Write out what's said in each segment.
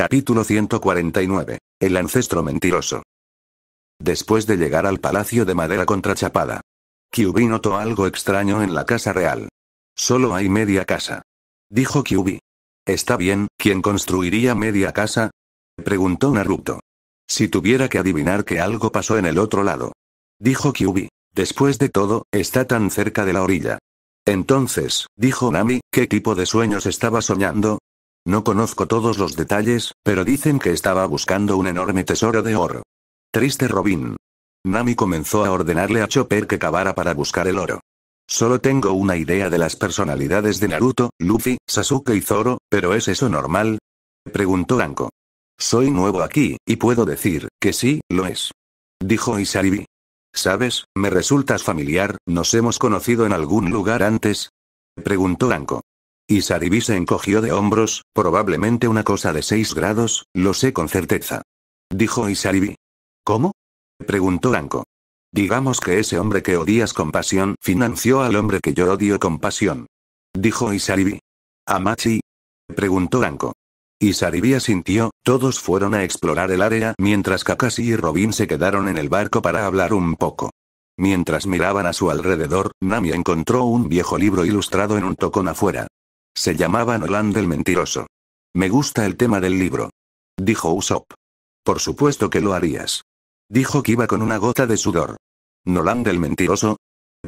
Capítulo 149. El ancestro mentiroso. Después de llegar al palacio de madera contrachapada, Kyubi notó algo extraño en la casa real. Solo hay media casa. Dijo Kyubi. Está bien, ¿quién construiría media casa? Preguntó Naruto. Si tuviera que adivinar que algo pasó en el otro lado. Dijo Kyubi. Después de todo, está tan cerca de la orilla. Entonces, dijo Nami, ¿qué tipo de sueños estaba soñando? No conozco todos los detalles, pero dicen que estaba buscando un enorme tesoro de oro. Triste Robin. Nami comenzó a ordenarle a Chopper que cavara para buscar el oro. Solo tengo una idea de las personalidades de Naruto, Luffy, Sasuke y Zoro, pero ¿es eso normal? Preguntó Anko. Soy nuevo aquí, y puedo decir, que sí, lo es. Dijo Isaribi. ¿Sabes, me resultas familiar, nos hemos conocido en algún lugar antes? Preguntó Anko. Y se encogió de hombros, probablemente una cosa de 6 grados, lo sé con certeza. Dijo Isaribi. ¿Cómo? Preguntó Anko. Digamos que ese hombre que odias con pasión financió al hombre que yo odio con pasión. Dijo Isaribi. ¿Amachi? Preguntó Anko. Isaribi asintió, todos fueron a explorar el área mientras Kakashi y Robin se quedaron en el barco para hablar un poco. Mientras miraban a su alrededor, Nami encontró un viejo libro ilustrado en un tocón afuera. Se llamaba Nolan del mentiroso. Me gusta el tema del libro. Dijo Usopp. Por supuesto que lo harías. Dijo que iba con una gota de sudor. ¿Nolan del mentiroso?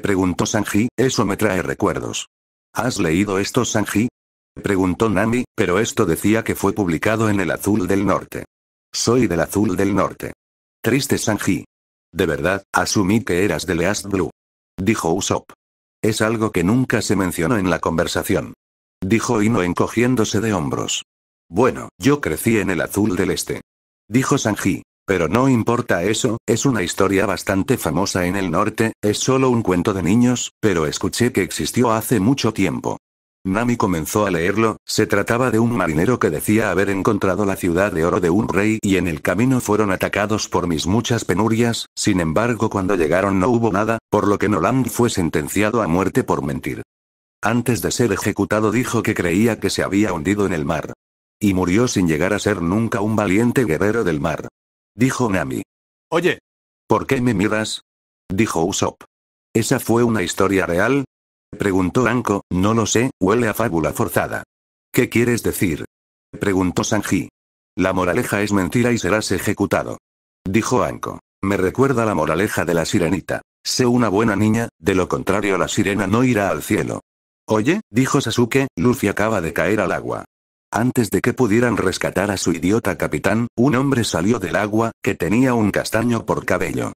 Preguntó Sanji, eso me trae recuerdos. ¿Has leído esto Sanji? Preguntó Nami, pero esto decía que fue publicado en el Azul del Norte. Soy del Azul del Norte. Triste Sanji. De verdad, asumí que eras de Least Blue. Dijo Usopp. Es algo que nunca se mencionó en la conversación. Dijo Ino encogiéndose de hombros. Bueno, yo crecí en el azul del este. Dijo Sanji. Pero no importa eso, es una historia bastante famosa en el norte, es solo un cuento de niños, pero escuché que existió hace mucho tiempo. Nami comenzó a leerlo, se trataba de un marinero que decía haber encontrado la ciudad de oro de un rey y en el camino fueron atacados por mis muchas penurias, sin embargo cuando llegaron no hubo nada, por lo que Noland fue sentenciado a muerte por mentir. Antes de ser ejecutado dijo que creía que se había hundido en el mar. Y murió sin llegar a ser nunca un valiente guerrero del mar. Dijo Nami. Oye. ¿Por qué me miras? Dijo Usopp. ¿Esa fue una historia real? Preguntó Anko, no lo sé, huele a fábula forzada. ¿Qué quieres decir? Preguntó Sanji. La moraleja es mentira y serás ejecutado. Dijo Anko. Me recuerda la moraleja de la sirenita. Sé una buena niña, de lo contrario la sirena no irá al cielo. Oye, dijo Sasuke, Luffy acaba de caer al agua. Antes de que pudieran rescatar a su idiota capitán, un hombre salió del agua, que tenía un castaño por cabello.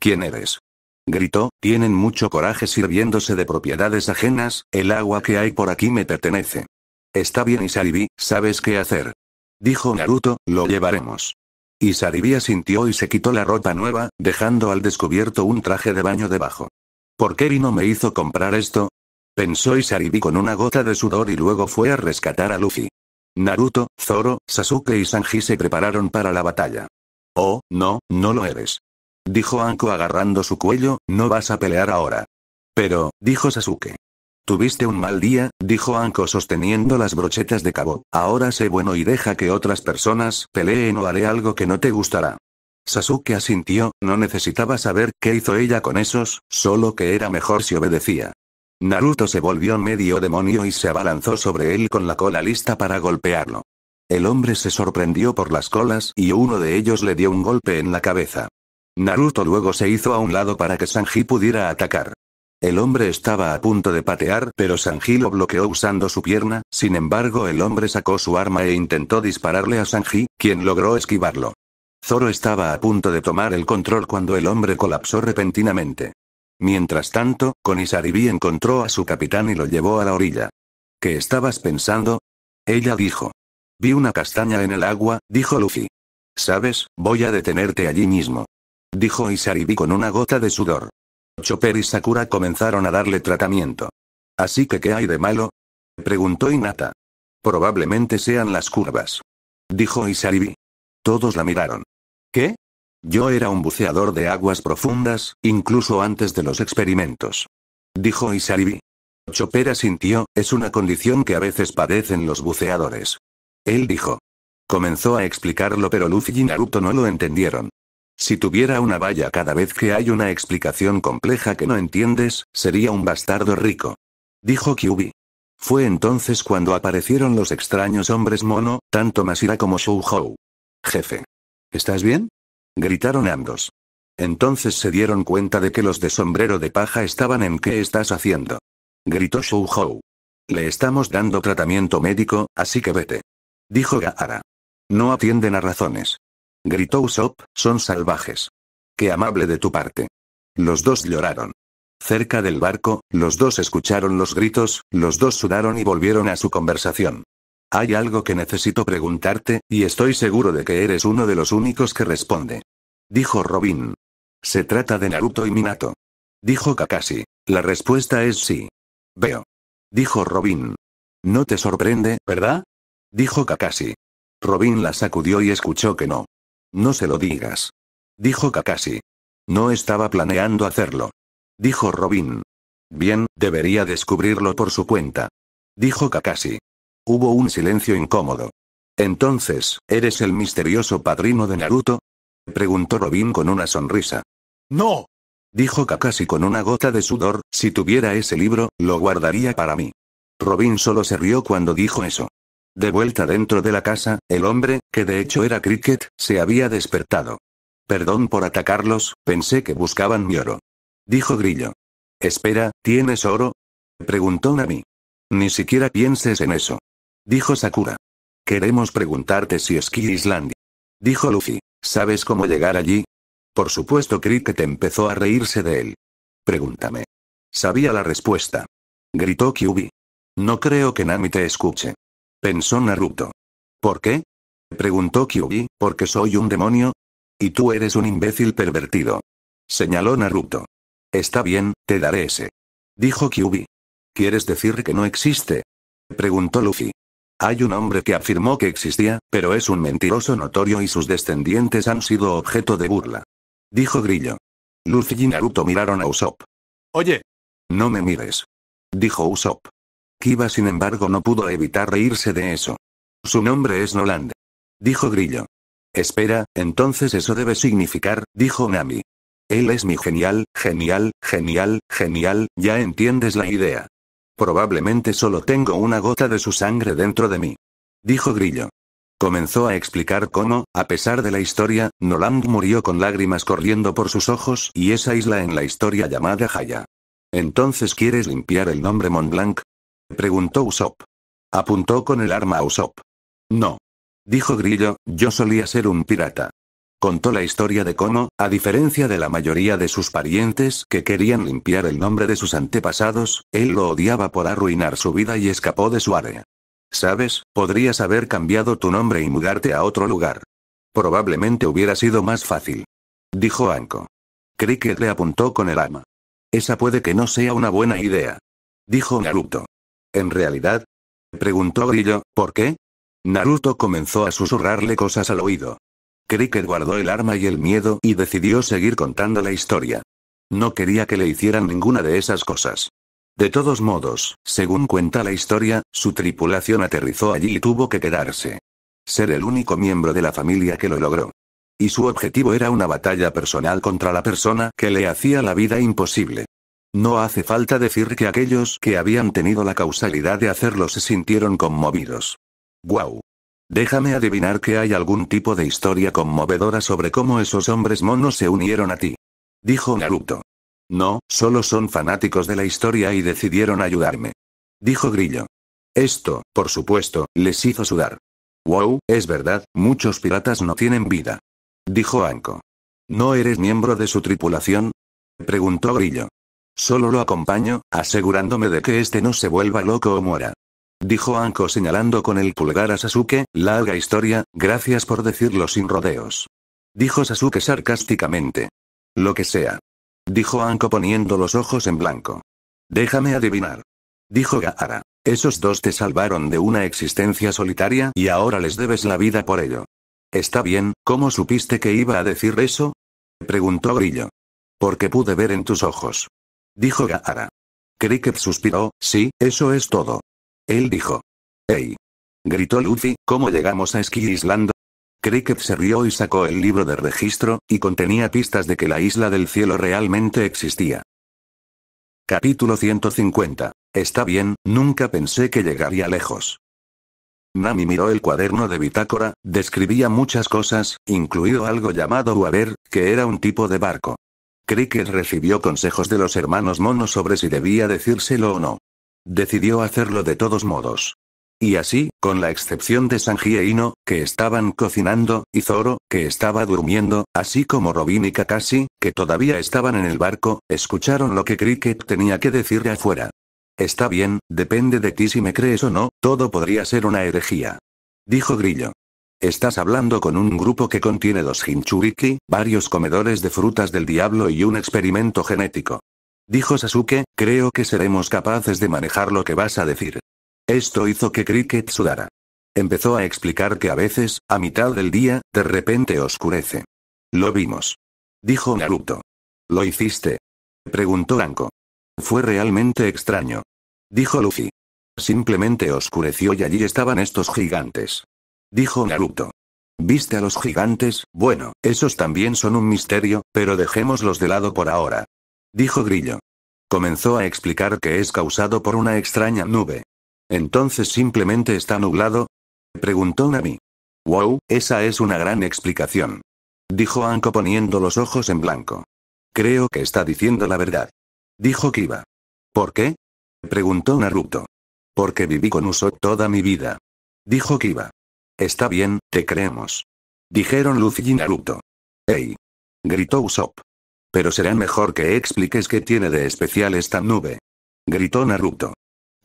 ¿Quién eres? Gritó, tienen mucho coraje sirviéndose de propiedades ajenas, el agua que hay por aquí me pertenece. Está bien Isaribi, sabes qué hacer. Dijo Naruto, lo llevaremos. Isaribi asintió y se quitó la ropa nueva, dejando al descubierto un traje de baño debajo. ¿Por qué Vino me hizo comprar esto? pensó Isaribi con una gota de sudor y luego fue a rescatar a Luffy. Naruto, Zoro, Sasuke y Sanji se prepararon para la batalla. Oh, no, no lo eres. Dijo Anko agarrando su cuello, no vas a pelear ahora. Pero, dijo Sasuke. Tuviste un mal día, dijo Anko sosteniendo las brochetas de cabo. Ahora sé bueno y deja que otras personas peleen o haré algo que no te gustará. Sasuke asintió, no necesitaba saber qué hizo ella con esos, solo que era mejor si obedecía. Naruto se volvió medio demonio y se abalanzó sobre él con la cola lista para golpearlo. El hombre se sorprendió por las colas y uno de ellos le dio un golpe en la cabeza. Naruto luego se hizo a un lado para que Sanji pudiera atacar. El hombre estaba a punto de patear, pero Sanji lo bloqueó usando su pierna, sin embargo el hombre sacó su arma e intentó dispararle a Sanji, quien logró esquivarlo. Zoro estaba a punto de tomar el control cuando el hombre colapsó repentinamente. Mientras tanto, Isaribi encontró a su capitán y lo llevó a la orilla. ¿Qué estabas pensando? Ella dijo. Vi una castaña en el agua, dijo Luffy. Sabes, voy a detenerte allí mismo. Dijo Isaribi con una gota de sudor. Chopper y Sakura comenzaron a darle tratamiento. Así que ¿qué hay de malo? Preguntó Inata. Probablemente sean las curvas. Dijo Isaribi. Todos la miraron. ¿Qué? Yo era un buceador de aguas profundas, incluso antes de los experimentos. Dijo Isaribi. Chopera sintió, es una condición que a veces padecen los buceadores. Él dijo. Comenzó a explicarlo pero Luffy y Naruto no lo entendieron. Si tuviera una valla cada vez que hay una explicación compleja que no entiendes, sería un bastardo rico. Dijo Kyubi. Fue entonces cuando aparecieron los extraños hombres mono, tanto Masira como Shouhou. Jefe. ¿Estás bien? gritaron ambos. Entonces se dieron cuenta de que los de sombrero de paja estaban en ¿qué estás haciendo? gritó Shouhou. Le estamos dando tratamiento médico, así que vete. Dijo Gaara. No atienden a razones. Gritó Usopp, son salvajes. Qué amable de tu parte. Los dos lloraron. Cerca del barco, los dos escucharon los gritos, los dos sudaron y volvieron a su conversación. Hay algo que necesito preguntarte, y estoy seguro de que eres uno de los únicos que responde. Dijo Robin. Se trata de Naruto y Minato. Dijo Kakashi. La respuesta es sí. Veo. Dijo Robin. No te sorprende, ¿verdad? Dijo Kakashi. Robin la sacudió y escuchó que no. No se lo digas. Dijo Kakashi. No estaba planeando hacerlo. Dijo Robin. Bien, debería descubrirlo por su cuenta. Dijo Kakashi. Hubo un silencio incómodo. Entonces, ¿eres el misterioso padrino de Naruto? preguntó Robin con una sonrisa. No. Dijo Kakashi con una gota de sudor, si tuviera ese libro, lo guardaría para mí. Robin solo se rió cuando dijo eso. De vuelta dentro de la casa, el hombre, que de hecho era Cricket, se había despertado. Perdón por atacarlos, pensé que buscaban mi oro. Dijo Grillo. Espera, ¿tienes oro? Preguntó Nami. Ni siquiera pienses en eso. Dijo Sakura. Queremos preguntarte si es Key Dijo Luffy. ¿Sabes cómo llegar allí? Por supuesto, te empezó a reírse de él. Pregúntame. Sabía la respuesta. Gritó Kyubi. No creo que Nami te escuche. Pensó Naruto. ¿Por qué? Preguntó Kyubi, porque soy un demonio. Y tú eres un imbécil pervertido. Señaló Naruto. Está bien, te daré ese. Dijo Kyubi. ¿Quieres decir que no existe? Preguntó Luffy. Hay un hombre que afirmó que existía, pero es un mentiroso notorio y sus descendientes han sido objeto de burla. Dijo Grillo. Lucy y Naruto miraron a Usopp. Oye. No me mires. Dijo Usopp. Kiba sin embargo no pudo evitar reírse de eso. Su nombre es Noland. Dijo Grillo. Espera, entonces eso debe significar, dijo Nami. Él es mi genial, genial, genial, genial, ya entiendes la idea. Probablemente solo tengo una gota de su sangre dentro de mí. Dijo Grillo. Comenzó a explicar cómo, a pesar de la historia, Noland murió con lágrimas corriendo por sus ojos y esa isla en la historia llamada Jaya. ¿Entonces quieres limpiar el nombre Montblanc? Preguntó Usopp. Apuntó con el arma a Usopp. No. Dijo Grillo, yo solía ser un pirata. Contó la historia de Kono, a diferencia de la mayoría de sus parientes que querían limpiar el nombre de sus antepasados, él lo odiaba por arruinar su vida y escapó de su área. Sabes, podrías haber cambiado tu nombre y mudarte a otro lugar. Probablemente hubiera sido más fácil. Dijo Anko. Cricket le apuntó con el arma. Esa puede que no sea una buena idea. Dijo Naruto. ¿En realidad? Preguntó Grillo, ¿por qué? Naruto comenzó a susurrarle cosas al oído. Cricket guardó el arma y el miedo y decidió seguir contando la historia. No quería que le hicieran ninguna de esas cosas. De todos modos, según cuenta la historia, su tripulación aterrizó allí y tuvo que quedarse. Ser el único miembro de la familia que lo logró. Y su objetivo era una batalla personal contra la persona que le hacía la vida imposible. No hace falta decir que aquellos que habían tenido la causalidad de hacerlo se sintieron conmovidos. ¡Guau! Déjame adivinar que hay algún tipo de historia conmovedora sobre cómo esos hombres monos se unieron a ti. Dijo Naruto. No, solo son fanáticos de la historia y decidieron ayudarme. Dijo Grillo. Esto, por supuesto, les hizo sudar. Wow, es verdad, muchos piratas no tienen vida. Dijo Anko. ¿No eres miembro de su tripulación? Preguntó Grillo. Solo lo acompaño, asegurándome de que este no se vuelva loco o muera dijo Anko señalando con el pulgar a Sasuke, larga historia, gracias por decirlo sin rodeos. Dijo Sasuke sarcásticamente. Lo que sea. Dijo Anko poniendo los ojos en blanco. Déjame adivinar. Dijo Gaara. Esos dos te salvaron de una existencia solitaria y ahora les debes la vida por ello. Está bien, ¿cómo supiste que iba a decir eso? Preguntó Grillo. Porque pude ver en tus ojos. Dijo Gaara. Cricket suspiró, sí, eso es todo. Él dijo. ¡Ey! Gritó Luffy, ¿cómo llegamos a Ski Island? Cricket se rió y sacó el libro de registro, y contenía pistas de que la isla del cielo realmente existía. Capítulo 150. Está bien, nunca pensé que llegaría lejos. Nami miró el cuaderno de bitácora, describía muchas cosas, incluido algo llamado Uaber, que era un tipo de barco. Cricket recibió consejos de los hermanos monos sobre si debía decírselo o no. Decidió hacerlo de todos modos. Y así, con la excepción de Sanji e Ino, que estaban cocinando, y Zoro, que estaba durmiendo, así como Robin y Kakashi, que todavía estaban en el barco, escucharon lo que Cricket tenía que decir de afuera. Está bien, depende de ti si me crees o no, todo podría ser una herejía. Dijo Grillo. Estás hablando con un grupo que contiene dos hinchuriki, varios comedores de frutas del diablo y un experimento genético. Dijo Sasuke, creo que seremos capaces de manejar lo que vas a decir. Esto hizo que Cricket sudara. Empezó a explicar que a veces, a mitad del día, de repente oscurece. Lo vimos. Dijo Naruto. ¿Lo hiciste? Preguntó Anko. Fue realmente extraño. Dijo Luffy. Simplemente oscureció y allí estaban estos gigantes. Dijo Naruto. ¿Viste a los gigantes? Bueno, esos también son un misterio, pero dejémoslos de lado por ahora. Dijo Grillo. Comenzó a explicar que es causado por una extraña nube. ¿Entonces simplemente está nublado? Preguntó Nami. Wow, esa es una gran explicación. Dijo Anko poniendo los ojos en blanco. Creo que está diciendo la verdad. Dijo Kiba. ¿Por qué? Preguntó Naruto. Porque viví con Usopp toda mi vida. Dijo Kiba. Está bien, te creemos. Dijeron Luffy y Naruto. ¡Ey! Gritó Usopp. Pero será mejor que expliques qué tiene de especial esta nube. Gritó Naruto.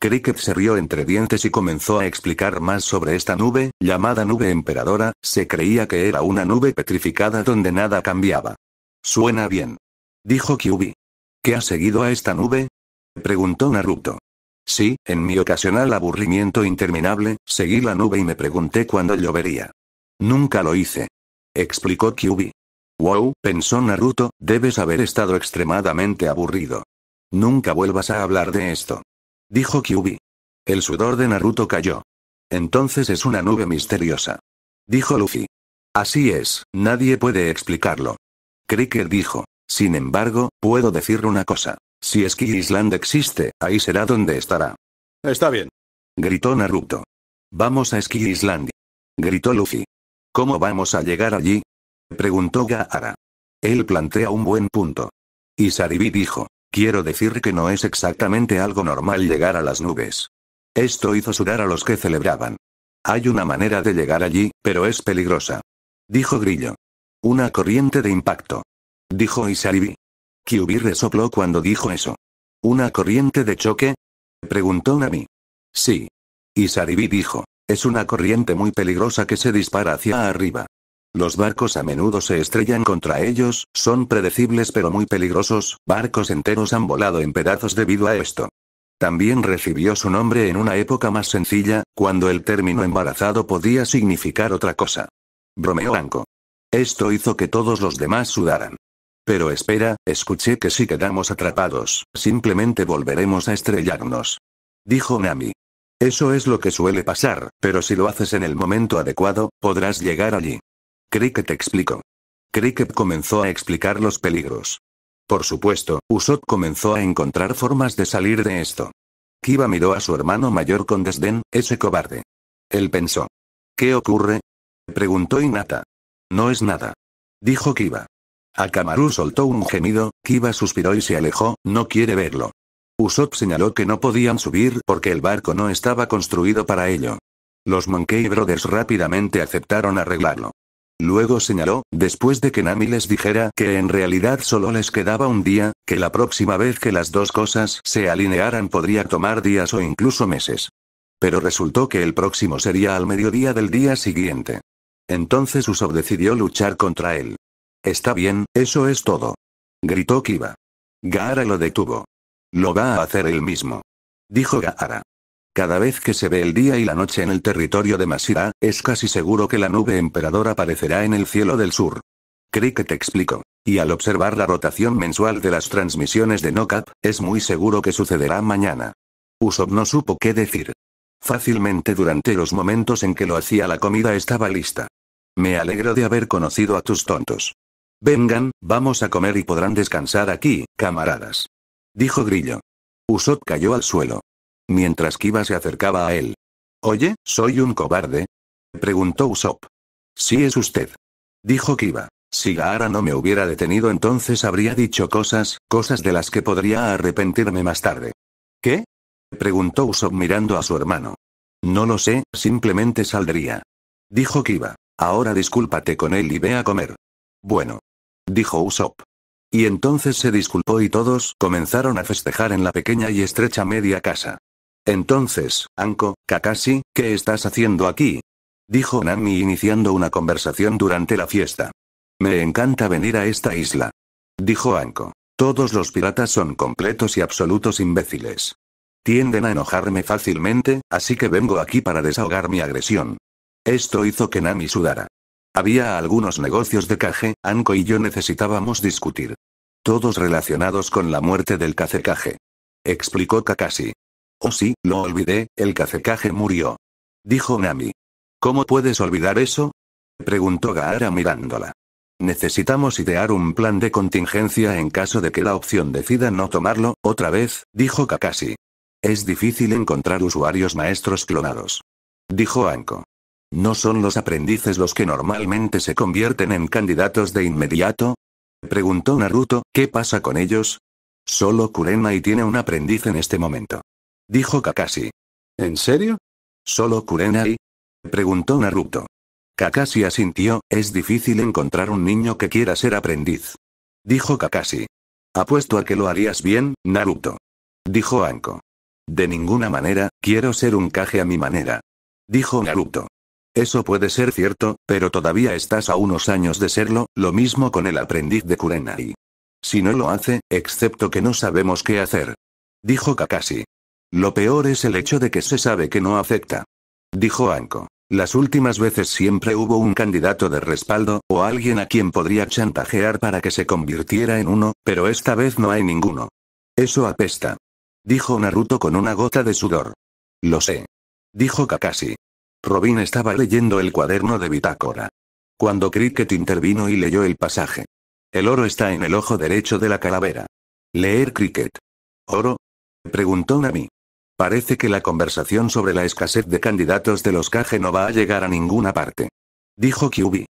Cricket se rió entre dientes y comenzó a explicar más sobre esta nube, llamada nube emperadora, se creía que era una nube petrificada donde nada cambiaba. Suena bien. Dijo Kyubi. ¿Qué ha seguido a esta nube? Preguntó Naruto. Sí, en mi ocasional aburrimiento interminable, seguí la nube y me pregunté cuándo llovería. Nunca lo hice. Explicó Kyubi. Wow, pensó Naruto, debes haber estado extremadamente aburrido. Nunca vuelvas a hablar de esto. Dijo Kyubi. El sudor de Naruto cayó. Entonces es una nube misteriosa. Dijo Luffy. Así es, nadie puede explicarlo. Cricker dijo. Sin embargo, puedo decir una cosa. Si Ski Island existe, ahí será donde estará. Está bien. Gritó Naruto. Vamos a Ski Island. Gritó Luffy. ¿Cómo vamos a llegar allí? preguntó Gaara. Él plantea un buen punto. Y Saribi dijo, quiero decir que no es exactamente algo normal llegar a las nubes. Esto hizo sudar a los que celebraban. Hay una manera de llegar allí, pero es peligrosa. Dijo Grillo. Una corriente de impacto. Dijo Isaribi. Kyubi resopló cuando dijo eso. ¿Una corriente de choque? Preguntó Nami. Sí. Isaribi dijo. Es una corriente muy peligrosa que se dispara hacia arriba. Los barcos a menudo se estrellan contra ellos, son predecibles pero muy peligrosos, barcos enteros han volado en pedazos debido a esto. También recibió su nombre en una época más sencilla, cuando el término embarazado podía significar otra cosa. Bromeó Anko. Esto hizo que todos los demás sudaran. Pero espera, escuché que si quedamos atrapados, simplemente volveremos a estrellarnos. Dijo Nami. Eso es lo que suele pasar, pero si lo haces en el momento adecuado, podrás llegar allí. Cricket explicó. Cricket comenzó a explicar los peligros. Por supuesto, Usopp comenzó a encontrar formas de salir de esto. Kiba miró a su hermano mayor con desdén, ese cobarde. Él pensó. ¿Qué ocurre? Preguntó Inata. No es nada. Dijo Kiba. Akamaru soltó un gemido, Kiba suspiró y se alejó, no quiere verlo. Usopp señaló que no podían subir porque el barco no estaba construido para ello. Los Monkey Brothers rápidamente aceptaron arreglarlo. Luego señaló, después de que Nami les dijera que en realidad solo les quedaba un día, que la próxima vez que las dos cosas se alinearan podría tomar días o incluso meses. Pero resultó que el próximo sería al mediodía del día siguiente. Entonces Usopp decidió luchar contra él. Está bien, eso es todo. Gritó Kiba. Gaara lo detuvo. Lo va a hacer él mismo. Dijo Gaara. Cada vez que se ve el día y la noche en el territorio de Masira, es casi seguro que la nube emperador aparecerá en el cielo del sur. Cree que te explico. Y al observar la rotación mensual de las transmisiones de NoCap, es muy seguro que sucederá mañana. Usopp no supo qué decir. Fácilmente durante los momentos en que lo hacía la comida estaba lista. Me alegro de haber conocido a tus tontos. Vengan, vamos a comer y podrán descansar aquí, camaradas. Dijo Grillo. Usopp cayó al suelo mientras Kiba se acercaba a él. Oye, ¿soy un cobarde? preguntó Usopp. Sí es usted. Dijo Kiba. Si Gaara no me hubiera detenido entonces habría dicho cosas, cosas de las que podría arrepentirme más tarde. ¿Qué? preguntó Usopp mirando a su hermano. No lo sé, simplemente saldría. Dijo Kiba. Ahora discúlpate con él y ve a comer. Bueno. Dijo Usopp. Y entonces se disculpó y todos comenzaron a festejar en la pequeña y estrecha media casa. Entonces, Anko, Kakashi, ¿qué estás haciendo aquí? Dijo Nami iniciando una conversación durante la fiesta. Me encanta venir a esta isla. Dijo Anko. Todos los piratas son completos y absolutos imbéciles. Tienden a enojarme fácilmente, así que vengo aquí para desahogar mi agresión. Esto hizo que Nami sudara. Había algunos negocios de Kage, Anko y yo necesitábamos discutir. Todos relacionados con la muerte del Kage, Explicó Kakashi. Oh sí, lo olvidé, el cacecaje murió. Dijo Nami. ¿Cómo puedes olvidar eso? Preguntó Gaara mirándola. Necesitamos idear un plan de contingencia en caso de que la opción decida no tomarlo, otra vez, dijo Kakashi. Es difícil encontrar usuarios maestros clonados. Dijo Anko. ¿No son los aprendices los que normalmente se convierten en candidatos de inmediato? Preguntó Naruto, ¿qué pasa con ellos? Solo y tiene un aprendiz en este momento dijo Kakashi. ¿En serio? ¿Solo Kurenai? preguntó Naruto. Kakashi asintió, es difícil encontrar un niño que quiera ser aprendiz. Dijo Kakashi. Apuesto a que lo harías bien, Naruto. Dijo Anko. De ninguna manera, quiero ser un caje a mi manera. Dijo Naruto. Eso puede ser cierto, pero todavía estás a unos años de serlo, lo mismo con el aprendiz de Kurenai. Si no lo hace, excepto que no sabemos qué hacer. Dijo Kakashi. Lo peor es el hecho de que se sabe que no afecta. Dijo Anko. Las últimas veces siempre hubo un candidato de respaldo, o alguien a quien podría chantajear para que se convirtiera en uno, pero esta vez no hay ninguno. Eso apesta. Dijo Naruto con una gota de sudor. Lo sé. Dijo Kakashi. Robin estaba leyendo el cuaderno de bitácora. Cuando Cricket intervino y leyó el pasaje. El oro está en el ojo derecho de la calavera. Leer Cricket. ¿Oro? Preguntó Nami. Parece que la conversación sobre la escasez de candidatos de los Kage no va a llegar a ninguna parte. Dijo Kyubi.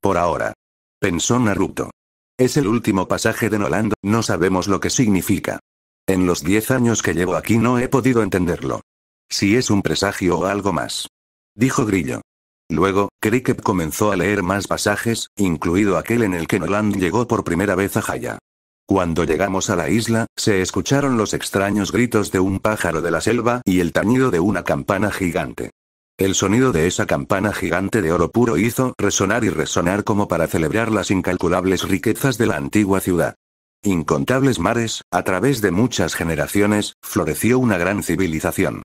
Por ahora. Pensó Naruto. Es el último pasaje de Noland, no sabemos lo que significa. En los 10 años que llevo aquí no he podido entenderlo. Si es un presagio o algo más. Dijo Grillo. Luego, Cricket comenzó a leer más pasajes, incluido aquel en el que Noland llegó por primera vez a Jaya. Cuando llegamos a la isla, se escucharon los extraños gritos de un pájaro de la selva y el tañido de una campana gigante. El sonido de esa campana gigante de oro puro hizo resonar y resonar como para celebrar las incalculables riquezas de la antigua ciudad. Incontables mares, a través de muchas generaciones, floreció una gran civilización.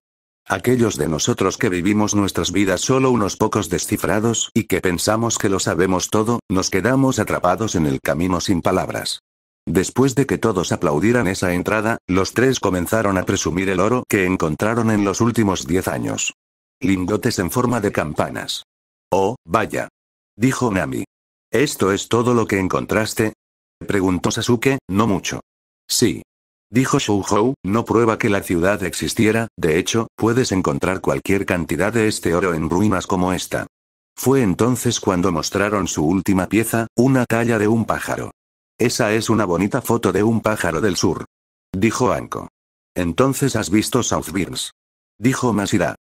Aquellos de nosotros que vivimos nuestras vidas solo unos pocos descifrados y que pensamos que lo sabemos todo, nos quedamos atrapados en el camino sin palabras. Después de que todos aplaudieran esa entrada, los tres comenzaron a presumir el oro que encontraron en los últimos diez años. Lingotes en forma de campanas. Oh, vaya. Dijo Nami. ¿Esto es todo lo que encontraste? Preguntó Sasuke, no mucho. Sí. Dijo Shouhou, no prueba que la ciudad existiera, de hecho, puedes encontrar cualquier cantidad de este oro en ruinas como esta. Fue entonces cuando mostraron su última pieza, una talla de un pájaro. Esa es una bonita foto de un pájaro del sur. Dijo Anko. Entonces has visto Southbirds. Dijo Masira.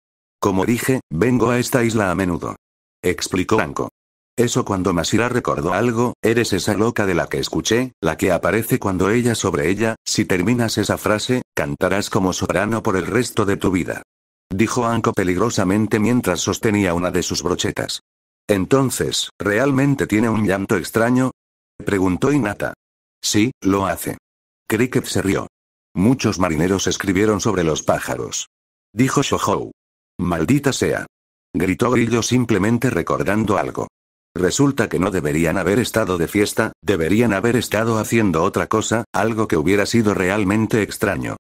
Como dije, vengo a esta isla a menudo. Explicó Anko. Eso cuando Masira recordó algo, eres esa loca de la que escuché, la que aparece cuando ella sobre ella, si terminas esa frase, cantarás como soprano por el resto de tu vida. Dijo Anko peligrosamente mientras sostenía una de sus brochetas. Entonces, ¿realmente tiene un llanto extraño? preguntó Inata. Sí, lo hace. Cricket se rió. Muchos marineros escribieron sobre los pájaros. Dijo Shohou. Maldita sea. Gritó Grillo simplemente recordando algo. Resulta que no deberían haber estado de fiesta, deberían haber estado haciendo otra cosa, algo que hubiera sido realmente extraño.